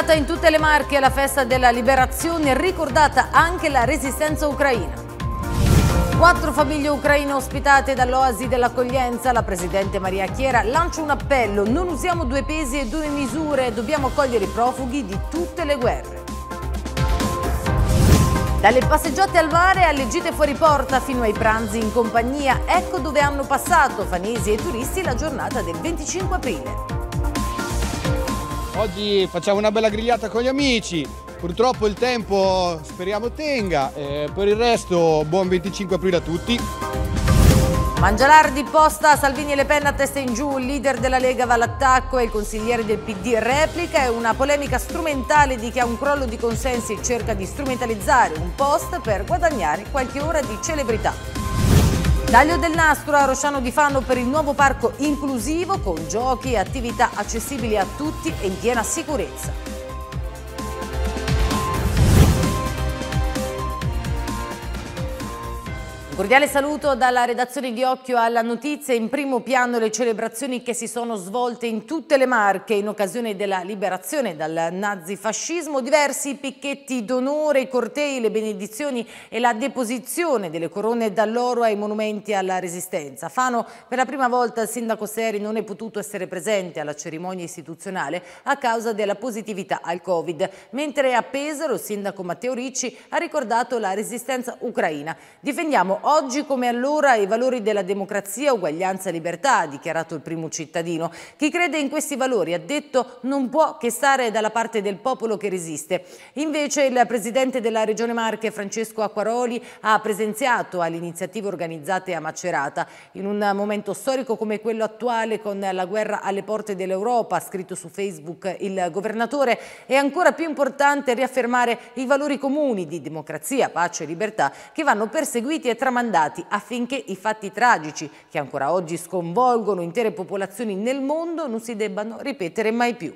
celebrata in tutte le Marche la festa della liberazione, ricordata anche la resistenza ucraina. Quattro famiglie ucraine ospitate dall'Oasi dell'accoglienza, la Presidente Maria Chiera lancia un appello, non usiamo due pesi e due misure, dobbiamo accogliere i profughi di tutte le guerre. Dalle passeggiate al mare alle gite fuori porta fino ai pranzi in compagnia, ecco dove hanno passato fanesi e turisti la giornata del 25 aprile. Oggi facciamo una bella grigliata con gli amici, purtroppo il tempo speriamo tenga, eh, per il resto buon 25 aprile a tutti. Mangialardi posta, Salvini e Le Pen a testa in giù, il leader della Lega va all'attacco e il consigliere del PD replica, è una polemica strumentale di chi ha un crollo di consensi e cerca di strumentalizzare un post per guadagnare qualche ora di celebrità. Daglio del Nastro a Rosciano di Fanno per il nuovo parco inclusivo con giochi e attività accessibili a tutti e in piena sicurezza. Cordiale saluto dalla redazione di Occhio alla Notizia. In primo piano le celebrazioni che si sono svolte in tutte le Marche in occasione della liberazione dal nazifascismo. Diversi picchetti d'onore, i cortei, le benedizioni e la deposizione delle corone dall'oro ai monumenti alla resistenza. Fano, per la prima volta il sindaco Seri non è potuto essere presente alla cerimonia istituzionale a causa della positività al Covid. Mentre a Pesaro il sindaco Matteo Ricci ha ricordato la resistenza ucraina. Difendiamo Oggi come allora i valori della democrazia, uguaglianza e libertà, ha dichiarato il primo cittadino. Chi crede in questi valori, ha detto, non può che stare dalla parte del popolo che resiste. Invece il presidente della Regione Marche, Francesco Acquaroli, ha presenziato all'iniziativa organizzata a Macerata. In un momento storico come quello attuale, con la guerra alle porte dell'Europa, ha scritto su Facebook il governatore, è ancora più importante riaffermare i valori comuni di democrazia, pace e libertà che vanno perseguiti e trattati tramandati affinché i fatti tragici che ancora oggi sconvolgono intere popolazioni nel mondo non si debbano ripetere mai più.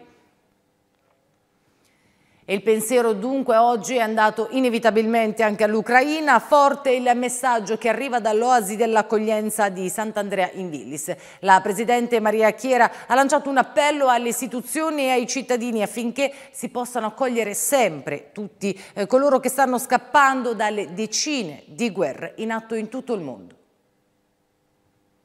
E il pensiero dunque oggi è andato inevitabilmente anche all'Ucraina, forte il messaggio che arriva dall'oasi dell'accoglienza di Sant'Andrea in Villis. La Presidente Maria Chiera ha lanciato un appello alle istituzioni e ai cittadini affinché si possano accogliere sempre tutti eh, coloro che stanno scappando dalle decine di guerre in atto in tutto il mondo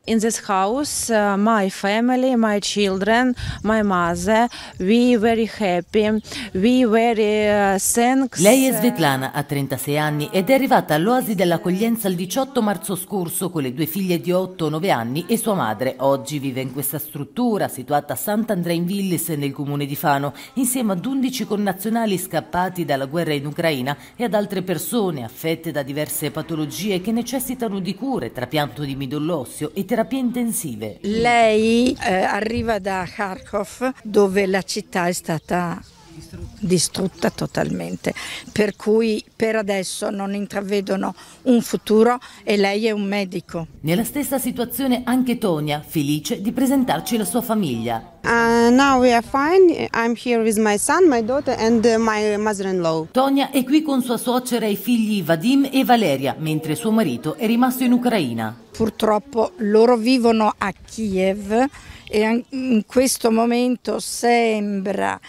in this house uh, my family my children my mother we very happy we very uh, thanks lei è uh, Svetlana ha 36 anni ed è arrivata all'oasi dell'accoglienza il 18 marzo scorso con le due figlie di 8 9 anni e sua madre oggi vive in questa struttura situata a Sant'Andrea in Villis nel comune di Fano insieme ad 11 connazionali scappati dalla guerra in Ucraina e ad altre persone affette da diverse patologie che necessitano di cure trapianto di midollo osseo e terapie intensive. Lei eh, arriva da Kharkov dove la città è stata distrutta. distrutta totalmente, per cui per adesso non intravedono un futuro e lei è un medico. Nella stessa situazione anche Tonia, felice di presentarci la sua famiglia. Uh, now we are fine. I'm here with my son, my daughter and uh, my mother-in-law. Tonia è qui con sua suocera e i figli Vadim e Valeria, mentre suo marito è rimasto in Ucraina. Purtroppo loro vivono a Kiev e in questo momento sembra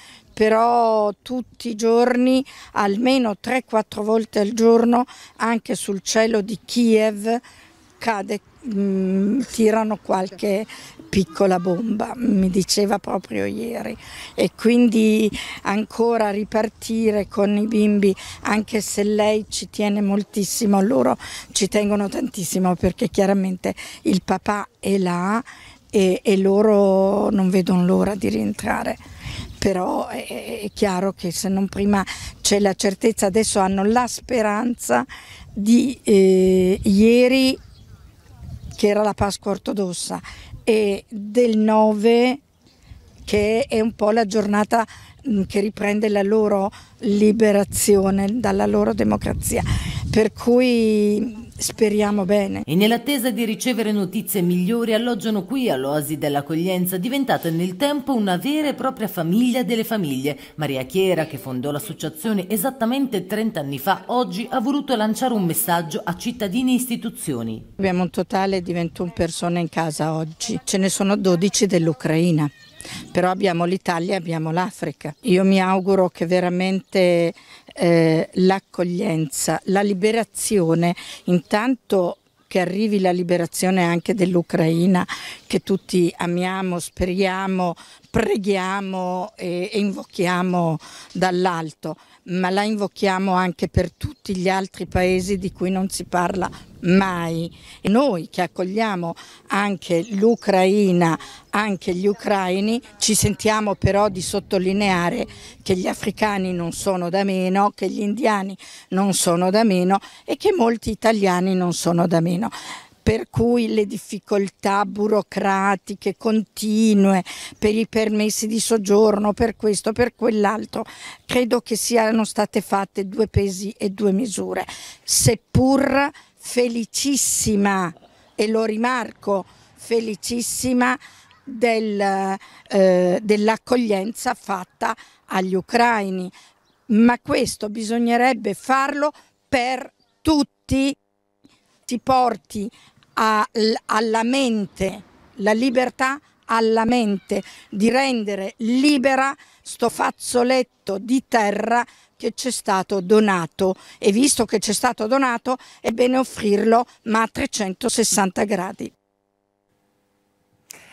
però tutti i giorni, almeno 3-4 volte al giorno, anche sul cielo di Kiev cade, mh, mm, tirano qualche piccola bomba, mi diceva proprio ieri. E quindi ancora ripartire con i bimbi, anche se lei ci tiene moltissimo, loro ci tengono tantissimo perché chiaramente il papà è là e, e loro non vedono l'ora di rientrare però è, è chiaro che se non prima c'è la certezza, adesso hanno la speranza di eh, ieri che era la Pasqua ortodossa e del 9 che è un po' la giornata mm, che riprende la loro liberazione dalla loro democrazia. Per cui Speriamo bene. E nell'attesa di ricevere notizie migliori alloggiano qui all'Oasi dell'accoglienza, diventata nel tempo una vera e propria famiglia delle famiglie. Maria Chiera, che fondò l'associazione esattamente 30 anni fa, oggi ha voluto lanciare un messaggio a cittadini e istituzioni. Abbiamo un totale di 21 persone in casa oggi, ce ne sono 12 dell'Ucraina però abbiamo l'Italia, e abbiamo l'Africa. Io mi auguro che veramente eh, l'accoglienza, la liberazione, intanto che arrivi la liberazione anche dell'Ucraina che tutti amiamo, speriamo, preghiamo e, e invochiamo dall'alto, ma la invochiamo anche per tutti gli altri paesi di cui non si parla mai. E noi che accogliamo anche l'Ucraina, anche gli ucraini, ci sentiamo però di sottolineare che gli africani non sono da meno, che gli indiani non sono da meno e che molti italiani non sono da meno per cui le difficoltà burocratiche continue per i permessi di soggiorno, per questo, per quell'altro, credo che siano state fatte due pesi e due misure, seppur felicissima, e lo rimarco, felicissima del, eh, dell'accoglienza fatta agli ucraini, ma questo bisognerebbe farlo per tutti ti porti a, alla mente la libertà alla mente di rendere libera sto fazzoletto di terra che ci è stato donato e visto che ci è stato donato è bene offrirlo ma a 360 gradi.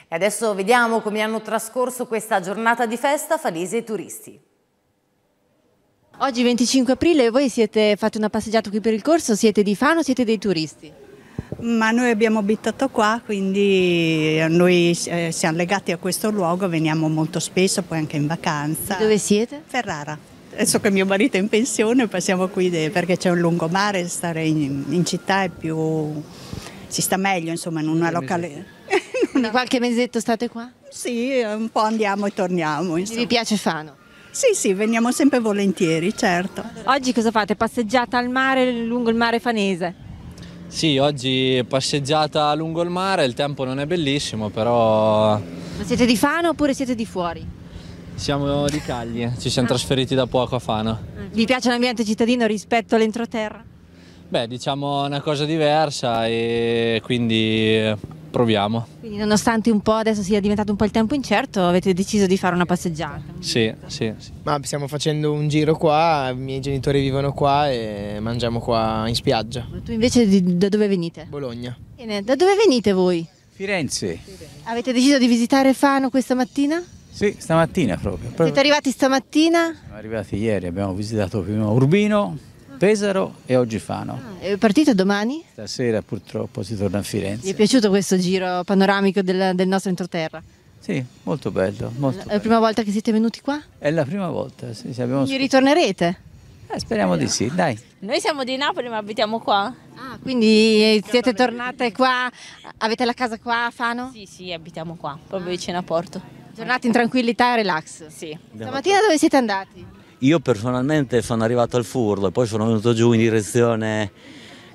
E adesso vediamo come hanno trascorso questa giornata di festa Falese e turisti. Oggi 25 aprile, e voi siete, fate una passeggiata qui per il corso, siete di Fano, o siete dei turisti? Ma noi abbiamo abitato qua, quindi eh, noi eh, siamo legati a questo luogo, veniamo molto spesso, poi anche in vacanza. Dove siete? Ferrara adesso che mio marito è in pensione passiamo qui perché c'è un lungomare, stare in, in, città è più, si sta meglio insomma in una locale. Quindi qualche mesetto state qua? Sì, un po' andiamo e torniamo. vi piace Fano? Sì, sì, veniamo sempre volentieri, certo. Oggi cosa fate? Passeggiata al mare lungo il mare fanese? Sì, oggi passeggiata lungo il mare, il tempo non è bellissimo, però... Ma siete di Fano oppure siete di fuori? Siamo di Cagli, ci siamo ah. trasferiti da poco a Fano. Vi piace l'ambiente cittadino rispetto all'entroterra? Beh, diciamo una cosa diversa e quindi proviamo. Quindi nonostante un po' adesso sia diventato un po' il tempo incerto, avete deciso di fare una passeggiata? Sì, sì, sì. Ma stiamo facendo un giro qua, i miei genitori vivono qua e mangiamo qua in spiaggia. Tu invece di, da dove venite? Bologna. Bene, da dove venite voi? Firenze. Avete deciso di visitare Fano questa mattina? Sì, stamattina proprio. Siete arrivati stamattina? Siamo arrivati ieri, abbiamo visitato prima Urbino, Pesaro e oggi Fano. Ah, partite domani? Stasera purtroppo si torna a Firenze. Mi è piaciuto questo giro panoramico del, del nostro entroterra? Sì, molto bello. Molto è la bello. prima volta che siete venuti qua? È la prima volta, sì. Abbiamo... Mi ritornerete? Eh, speriamo allora. di sì, dai. Noi siamo di Napoli ma abitiamo qua. Ah, quindi siete tornate qua, avete la casa qua a Fano? Sì, sì, abitiamo qua, proprio ah. vicino a Porto. Tornate in tranquillità e relax? Sì. Stamattina dove siete andati? Io personalmente sono arrivato al Furlo e poi sono venuto giù in direzione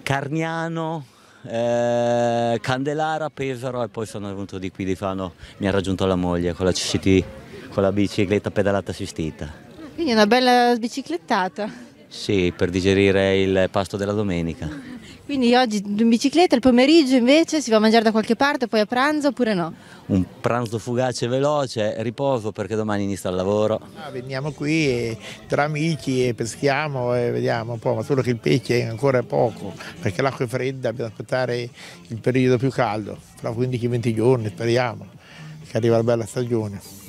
Carniano, eh, Candelara, Pesaro e poi sono venuto di qui di Fano, mi ha raggiunto la moglie con la CCT, con la bicicletta pedalata assistita. Quindi una bella biciclettata. Sì, per digerire il pasto della domenica. Quindi oggi in bicicletta, il pomeriggio invece si va a mangiare da qualche parte, poi a pranzo oppure no? Un pranzo fugace veloce, riposo perché domani inizia il lavoro. Ah, veniamo qui e, tra amici e peschiamo e vediamo un po', ma solo che il pesce è ancora poco perché l'acqua è fredda, dobbiamo aspettare il periodo più caldo, fra 15-20 giorni speriamo che arriva la bella stagione.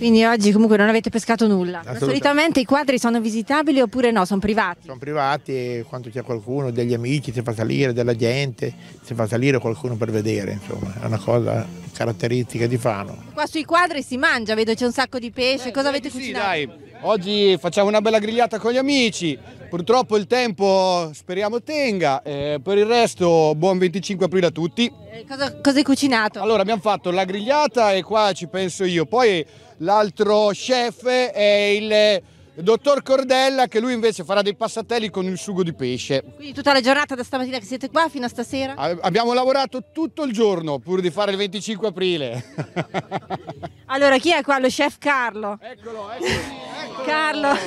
Quindi oggi comunque non avete pescato nulla. Solitamente i quadri sono visitabili oppure no? Sono privati? Sono privati, quando c'è qualcuno, degli amici, si fa salire, della gente, si fa salire qualcuno per vedere, insomma, è una cosa caratteristica di Fano. Qua sui quadri si mangia, vedo c'è un sacco di pesce, Beh, cosa avete sì, cucinato? Dai Oggi facciamo una bella grigliata con gli amici, purtroppo il tempo speriamo tenga, eh, per il resto buon 25 aprile a tutti. Eh, cosa, cosa hai cucinato? Allora abbiamo fatto la grigliata e qua ci penso io, poi l'altro chef è il dottor Cordella che lui invece farà dei passatelli con il sugo di pesce. Quindi tutta la giornata da stamattina che siete qua fino a stasera? abbiamo lavorato tutto il giorno pur di fare il 25 aprile. allora chi è qua? Lo chef Carlo. Eccolo, eccolo. eccolo. Carlo.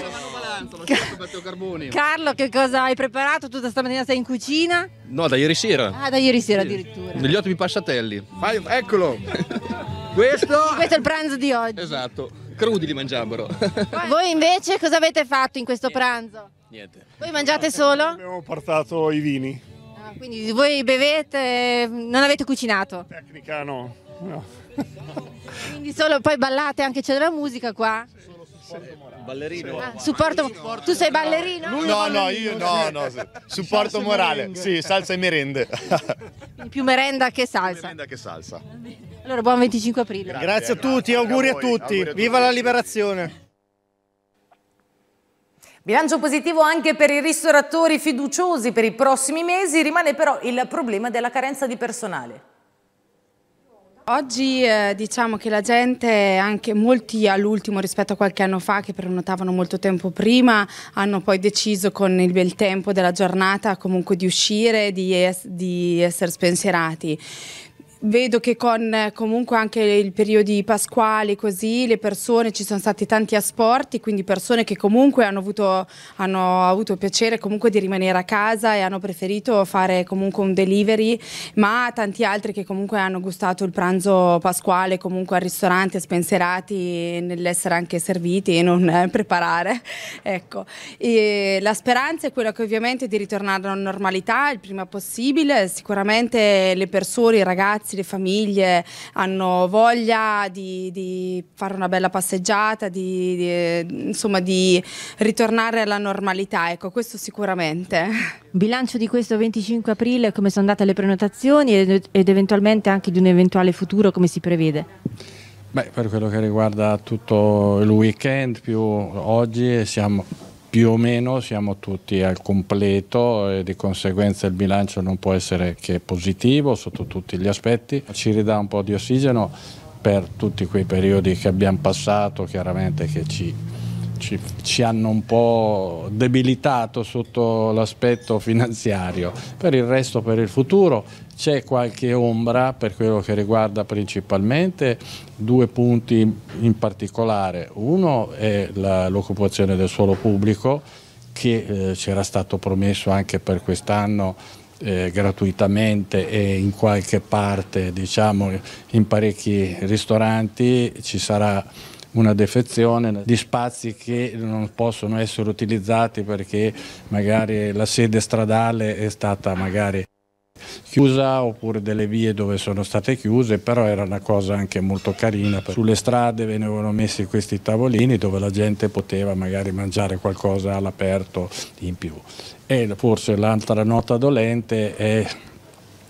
Carlo, che cosa hai preparato? Tu stamattina sei in cucina? No, da ieri sera. Ah, da ieri sera addirittura. Degli ottimi passatelli. Vai, eccolo. Questo... Questo è il pranzo di oggi. Esatto crudi li mangiavano. Voi invece cosa avete fatto in questo pranzo? Niente. Voi mangiate solo? Abbiamo portato i vini. Ah, quindi voi bevete, non avete cucinato? Tecnica no. no. quindi solo poi ballate anche c'è della musica qua? Sì, solo supporto morale ballerino. Ah, supporto, tu sei ballerino? no, no, io no, no. Supporto morale. Sì, salsa e merende. Quindi più merenda che salsa. Merenda che salsa. Allora, buon 25 aprile. Grazie, grazie a tutti, grazie auguri a, voi, a tutti. Auguri a Viva la liberazione. Bilancio positivo anche per i ristoratori fiduciosi per i prossimi mesi, rimane però il problema della carenza di personale. Oggi eh, diciamo che la gente, anche molti all'ultimo rispetto a qualche anno fa che prenotavano molto tempo prima, hanno poi deciso con il bel tempo della giornata comunque di uscire, di, es di essere spensierati vedo che con eh, comunque anche il periodo pasquale così le persone ci sono stati tanti asporti quindi persone che comunque hanno avuto, hanno avuto piacere comunque di rimanere a casa e hanno preferito fare comunque un delivery ma tanti altri che comunque hanno gustato il pranzo pasquale comunque al ristorante spensierati nell'essere anche serviti e non eh, preparare ecco e la speranza è quella che ovviamente di ritornare alla normalità il prima possibile sicuramente le persone i ragazzi ragazzi, le famiglie hanno voglia di, di fare una bella passeggiata, di, di, insomma di ritornare alla normalità, ecco questo sicuramente. Bilancio di questo 25 aprile, come sono andate le prenotazioni ed, ed eventualmente anche di un eventuale futuro, come si prevede? Beh, per quello che riguarda tutto il weekend più oggi siamo più o meno siamo tutti al completo e di conseguenza il bilancio non può essere che positivo sotto tutti gli aspetti, ci ridà un po' di ossigeno per tutti quei periodi che abbiamo passato, chiaramente che ci ci, ci hanno un po' debilitato sotto l'aspetto finanziario. Per il resto, per il futuro, c'è qualche ombra per quello che riguarda principalmente due punti in particolare. Uno è l'occupazione del suolo pubblico che eh, c'era stato promesso anche per quest'anno eh, gratuitamente e in qualche parte, diciamo, in parecchi ristoranti ci sarà una defezione di spazi che non possono essere utilizzati perché magari la sede stradale è stata magari chiusa oppure delle vie dove sono state chiuse, però era una cosa anche molto carina. Sulle strade venivano messi questi tavolini dove la gente poteva magari mangiare qualcosa all'aperto in più. E forse l'altra nota dolente è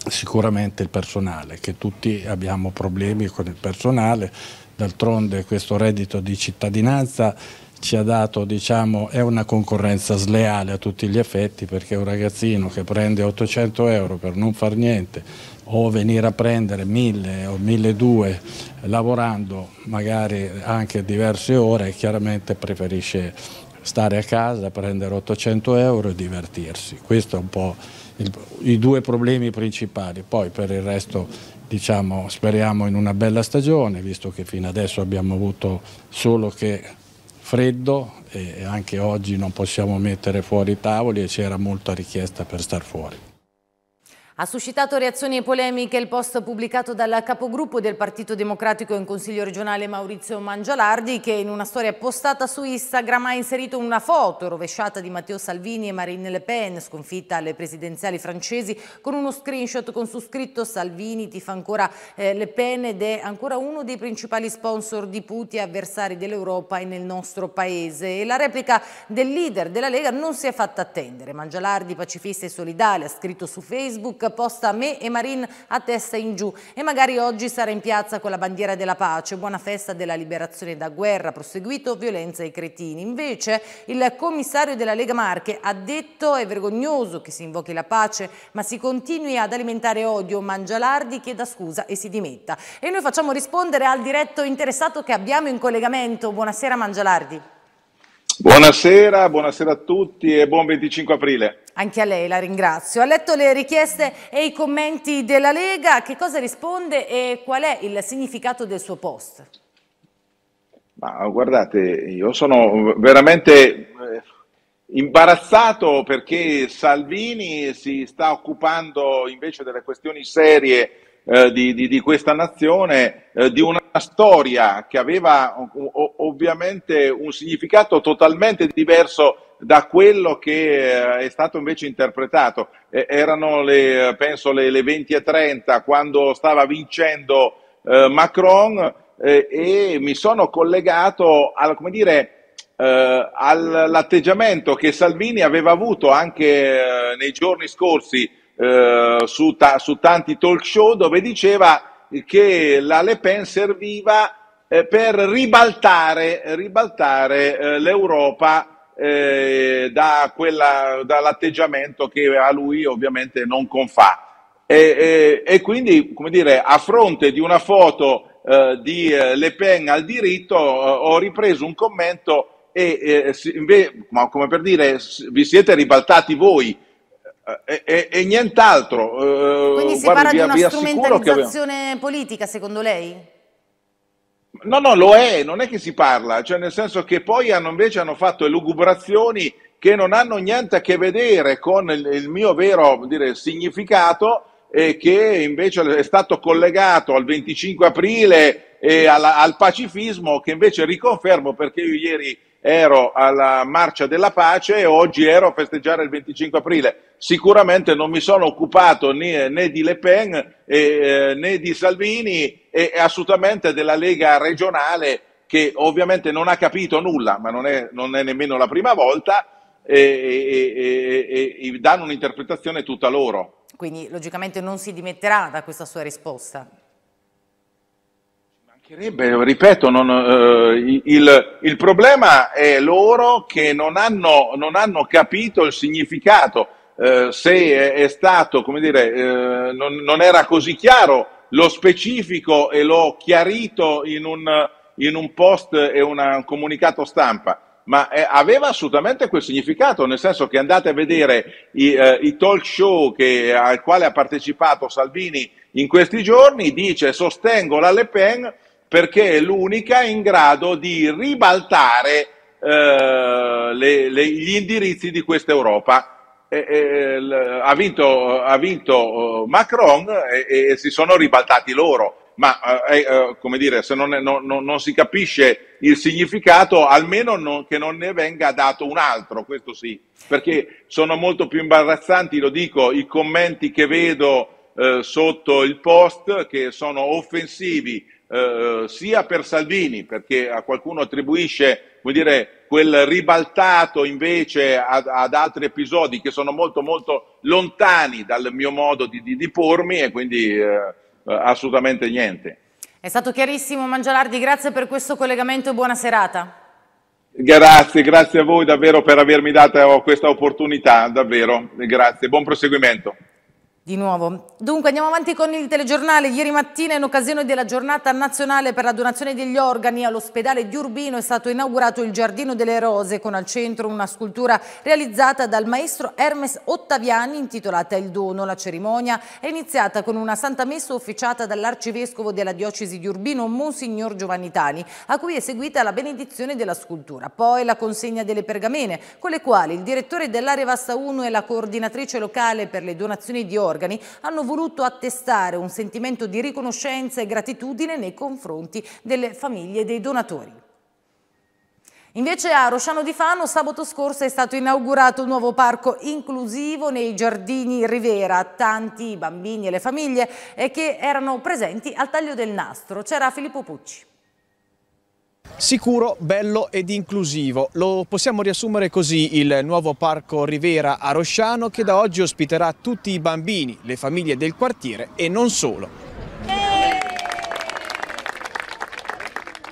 sicuramente il personale, che tutti abbiamo problemi con il personale D'altronde questo reddito di cittadinanza ci ha dato, diciamo, è una concorrenza sleale a tutti gli effetti perché un ragazzino che prende 800 euro per non far niente o venire a prendere 1000 o 1200 lavorando magari anche diverse ore chiaramente preferisce stare a casa, prendere 800 euro e divertirsi. Questo è un po' il, i due problemi principali, poi per il resto diciamo, speriamo in una bella stagione, visto che fino adesso abbiamo avuto solo che freddo e anche oggi non possiamo mettere fuori i tavoli e c'era molta richiesta per star fuori. Ha suscitato reazioni e polemiche il post pubblicato dal capogruppo del Partito Democratico in Consiglio regionale Maurizio Mangialardi che in una storia postata su Instagram ha inserito una foto rovesciata di Matteo Salvini e Marine Le Pen sconfitta alle presidenziali francesi con uno screenshot con su scritto Salvini tifa ancora eh, Le Pen ed è ancora uno dei principali sponsor di Putin avversari dell'Europa e nel nostro paese. E la replica del leader della Lega non si è fatta attendere. Mangialardi, pacifista e solidale, ha scritto su Facebook Facebook posta me e Marin a testa in giù e magari oggi sarà in piazza con la bandiera della pace, buona festa della liberazione da guerra, proseguito violenza ai cretini. Invece il commissario della Lega Marche ha detto è vergognoso che si invochi la pace ma si continui ad alimentare odio, Mangialardi chieda scusa e si dimetta. E noi facciamo rispondere al diretto interessato che abbiamo in collegamento. Buonasera Mangialardi. Buonasera, buonasera a tutti e buon 25 aprile. Anche a lei la ringrazio. Ha letto le richieste e i commenti della Lega, che cosa risponde e qual è il significato del suo post? Ma guardate, io sono veramente eh, imbarazzato perché Salvini si sta occupando invece delle questioni serie eh, di, di, di, questa nazione, eh, di una storia che aveva ovviamente un significato totalmente diverso da quello che eh, è stato invece interpretato. Eh, erano le, penso le, le 30 quando stava vincendo eh, Macron eh, e mi sono collegato al, come dire, eh, all'atteggiamento che Salvini aveva avuto anche eh, nei giorni scorsi su, ta, su tanti talk show dove diceva che la Le Pen serviva per ribaltare, ribaltare l'Europa eh, da quella, dall'atteggiamento che a lui ovviamente non confà. E, e, e, quindi, come dire, a fronte di una foto eh, di eh, Le Pen al diritto, eh, ho ripreso un commento e, eh, e, come per dire, vi siete ribaltati voi e, nient'altro. Quindi si guarda, parla di una strumentalizzazione politica, secondo lei? No, no, lo è, non è che si parla, cioè nel senso che poi hanno invece hanno fatto elugubrazioni che non hanno niente a che vedere con il, il mio vero dire, significato e che invece è stato collegato al 25 aprile e alla, al pacifismo che invece riconfermo perché io ieri ero alla marcia della pace e oggi ero a festeggiare il 25 aprile. Sicuramente non mi sono occupato né, né di Le Pen eh, né di Salvini e assolutamente della Lega regionale che ovviamente non ha capito nulla, ma non è, non è nemmeno la prima volta, e, e, e, e danno un'interpretazione tutta loro. Quindi logicamente non si dimetterà da questa sua risposta mancherebbe, ripeto, non, eh, il, il, problema è loro che non hanno, non hanno capito il significato. Eh, se è, è, stato, come dire, eh, non, non, era così chiaro lo specifico e l'ho chiarito in un, in un post e una, un comunicato stampa, ma eh, aveva assolutamente quel significato, nel senso che andate a vedere i, eh, i talk show che, al quale ha partecipato Salvini in questi giorni dice sostengo la Le Pen perché è l'unica in grado di ribaltare eh, le, le, gli indirizzi di questa Europa. ha vinto, ha vinto eh, Macron e, e, si sono ribaltati loro, ma uh, uh, come dire, se non, è, non, si capisce il significato, almeno non, che non ne venga dato un altro, questo sì, perché sono molto più imbarazzanti, lo dico, i commenti che vedo sotto il post che sono offensivi eh, eh, sia per Salvini, perché a qualcuno attribuisce dire, quel ribaltato invece ad, ad, altri episodi che sono molto molto lontani dal mio modo di, di, di pormi e quindi eh, assolutamente niente. È stato chiarissimo Mangialardi, grazie per questo collegamento e buona serata. Grazie, grazie a voi davvero per avermi dato questa opportunità, davvero, grazie, buon proseguimento. Di nuovo. Dunque andiamo avanti con il telegiornale. Ieri mattina in occasione della giornata nazionale per la donazione degli organi all'ospedale di Urbino è stato inaugurato il Giardino delle Rose con al centro una scultura realizzata dal maestro Hermes Ottaviani intitolata Il dono. La cerimonia è iniziata con una santa messa officiata dall'arcivescovo della diocesi di Urbino, Monsignor Giovanni Tani, a cui è seguita la benedizione della scultura. Poi la consegna delle pergamene con le quali il direttore dell'area Vasta 1 e la coordinatrice locale per le donazioni di organi organi hanno voluto attestare un sentimento di riconoscenza e gratitudine nei confronti delle famiglie dei donatori. Invece a Rosciano di Fano sabato scorso è stato inaugurato un nuovo parco inclusivo nei giardini Rivera. Tanti bambini e le famiglie eh, che erano presenti al taglio del nastro. C'era Filippo Pucci. Sicuro, bello ed inclusivo. Lo possiamo riassumere così il nuovo parco Rivera a Rosciano che da oggi ospiterà tutti i bambini, le famiglie del quartiere e non solo.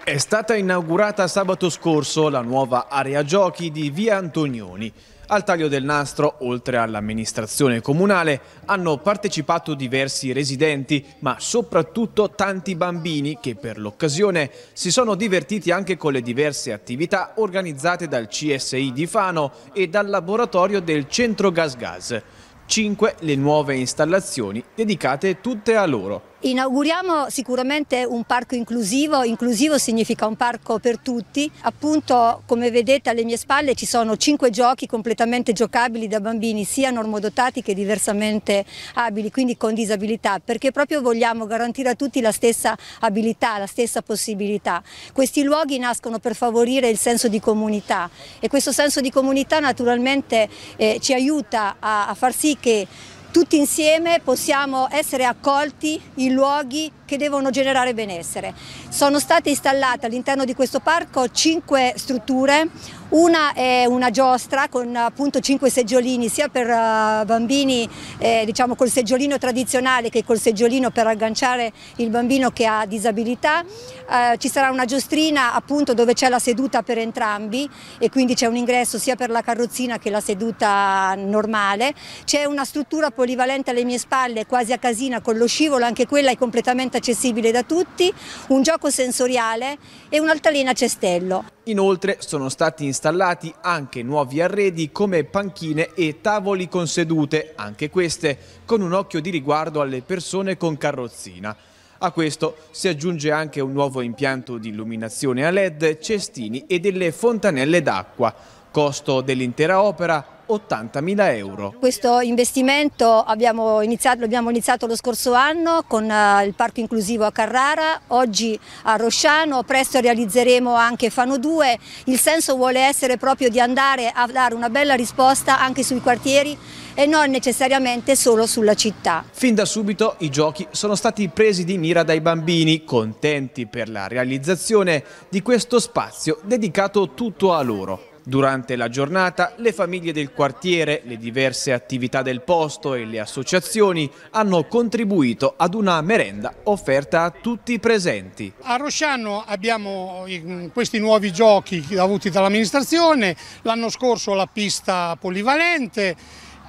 È stata inaugurata sabato scorso la nuova area giochi di Via Antonioni. Al taglio del nastro, oltre all'amministrazione comunale, hanno partecipato diversi residenti, ma soprattutto tanti bambini che per l'occasione si sono divertiti anche con le diverse attività organizzate dal CSI di Fano e dal laboratorio del Centro Gas Gas. Cinque le nuove installazioni dedicate tutte a loro. Inauguriamo sicuramente un parco inclusivo, inclusivo significa un parco per tutti, appunto come vedete alle mie spalle ci sono cinque giochi completamente giocabili da bambini sia normodotati che diversamente abili, quindi con disabilità, perché proprio vogliamo garantire a tutti la stessa abilità, la stessa possibilità. Questi luoghi nascono per favorire il senso di comunità e questo senso di comunità naturalmente eh, ci aiuta a, a far sì che tutti insieme possiamo essere accolti in luoghi che devono generare benessere. Sono state installate all'interno di questo parco cinque strutture, una è una giostra con appunto cinque seggiolini sia per eh, bambini eh, diciamo col seggiolino tradizionale che col seggiolino per agganciare il bambino che ha disabilità. Uh, ci sarà una giostrina appunto dove c'è la seduta per entrambi e quindi c'è un ingresso sia per la carrozzina che la seduta normale. C'è una struttura polivalente alle mie spalle quasi a casina con lo scivolo, anche quella è completamente accessibile da tutti, un gioco sensoriale e un'altalena a cestello. Inoltre sono stati installati installati anche nuovi arredi come panchine e tavoli con sedute, anche queste con un occhio di riguardo alle persone con carrozzina. A questo si aggiunge anche un nuovo impianto di illuminazione a LED, cestini e delle fontanelle d'acqua. Costo dell'intera opera 80.000 euro. Questo investimento abbiamo iniziato, abbiamo iniziato lo scorso anno con eh, il parco inclusivo a Carrara, oggi a Rosciano, presto realizzeremo anche Fano 2. Il senso vuole essere proprio di andare a dare una bella risposta anche sui quartieri e non necessariamente solo sulla città. Fin da subito i giochi sono stati presi di mira dai bambini, contenti per la realizzazione di questo spazio dedicato tutto a loro. Durante la giornata le famiglie del quartiere, le diverse attività del posto e le associazioni hanno contribuito ad una merenda offerta a tutti i presenti. A Rosciano abbiamo questi nuovi giochi avuti dall'amministrazione, l'anno scorso la pista polivalente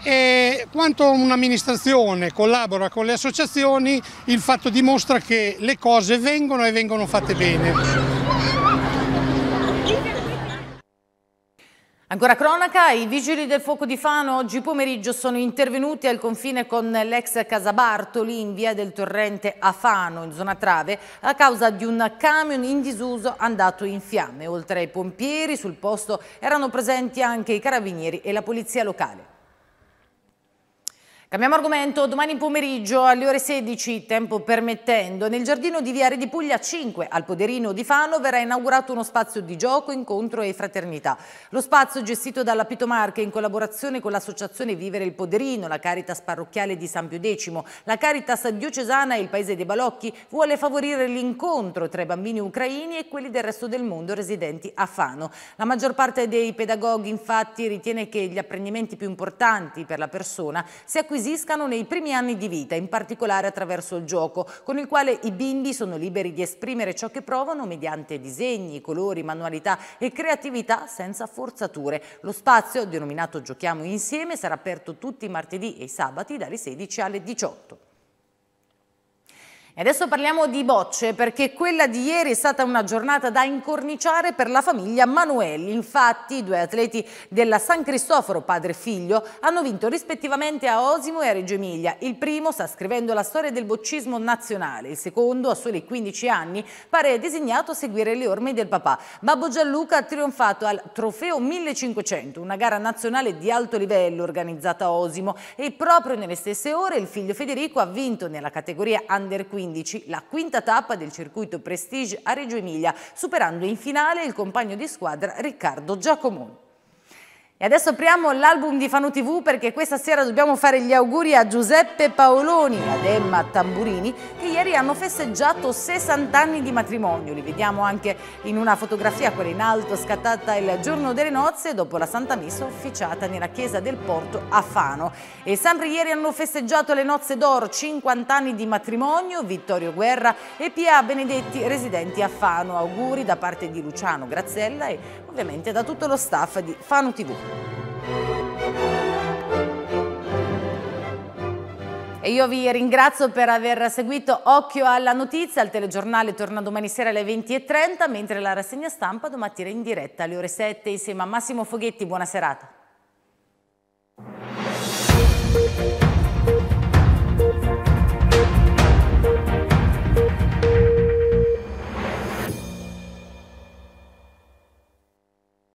e quanto un'amministrazione collabora con le associazioni il fatto dimostra che le cose vengono e vengono fatte bene. Ancora cronaca, i vigili del fuoco di Fano oggi pomeriggio sono intervenuti al confine con l'ex Casabartoli in via del torrente a Fano, in zona Trave, a causa di un camion in disuso andato in fiamme. Oltre ai pompieri, sul posto erano presenti anche i carabinieri e la polizia locale. Cambiamo argomento, domani pomeriggio alle ore 16, tempo permettendo, nel giardino di Viare di Puglia 5 al Poderino di Fano verrà inaugurato uno spazio di gioco, incontro e fraternità. Lo spazio gestito dalla Pitomarca in collaborazione con l'associazione Vivere il Poderino, la Caritas parrocchiale di San Pio X, la Caritas diocesana e il paese dei Balocchi vuole favorire l'incontro tra i bambini ucraini e quelli del resto del mondo residenti a Fano. La maggior parte dei pedagoghi infatti ritiene che gli apprendimenti più importanti per la persona si acquisiscono acquisiscano nei primi anni di vita, in particolare attraverso il gioco, con il quale i bimbi sono liberi di esprimere ciò che provano mediante disegni, colori, manualità e creatività senza forzature. Lo spazio, denominato Giochiamo insieme, sarà aperto tutti i martedì e i sabati dalle 16 alle 18. E adesso parliamo di bocce perché quella di ieri è stata una giornata da incorniciare per la famiglia Manuelli. Infatti i due atleti della San Cristoforo, padre e figlio, hanno vinto rispettivamente a Osimo e a Reggio Emilia. Il primo sta scrivendo la storia del boccismo nazionale, il secondo a soli 15 anni pare designato a seguire le orme del papà. Babbo Gianluca ha trionfato al Trofeo 1500, una gara nazionale di alto livello organizzata a Osimo e proprio nelle stesse ore il figlio Federico ha vinto nella categoria Under 15 2015 la quinta tappa del circuito Prestige a Reggio Emilia, superando in finale il compagno di squadra Riccardo Giacomoni. E adesso apriamo l'album di Fano TV perché questa sera dobbiamo fare gli auguri a Giuseppe Paoloni e ad Emma Tamburini che ieri hanno festeggiato 60 anni di matrimonio. Li vediamo anche in una fotografia, quella in alto, scattata il giorno delle nozze dopo la Santa Messa officiata nella chiesa del Porto a Fano. E sempre ieri hanno festeggiato le nozze d'oro, 50 anni di matrimonio, Vittorio Guerra e Pia Benedetti residenti a Fano. Auguri da parte di Luciano Grazzella e ovviamente da tutto lo staff di Fanu TV. E io vi ringrazio per aver seguito Occhio alla Notizia. Il telegiornale torna domani sera alle 20.30, mentre la rassegna stampa domattina in diretta alle ore 7 insieme a Massimo Foghetti. Buona serata.